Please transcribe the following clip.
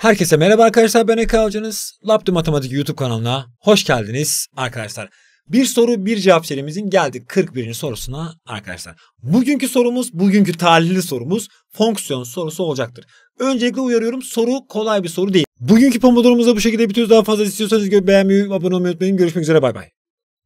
Herkese merhaba arkadaşlar ben Eka Hocanız. Laptop Matematik YouTube kanalına hoş geldiniz arkadaşlar. Bir soru bir cevap serimizin geldi 41. sorusuna arkadaşlar. Bugünkü sorumuz, bugünkü tahlili sorumuz fonksiyon sorusu olacaktır. Öncelikle uyarıyorum soru kolay bir soru değil. Bugünkü pomodorumuza bu şekilde bitiyoruz. Daha fazla istiyorsanız beğenmeyi, abone olmayı unutmayın. Görüşmek üzere bay bay.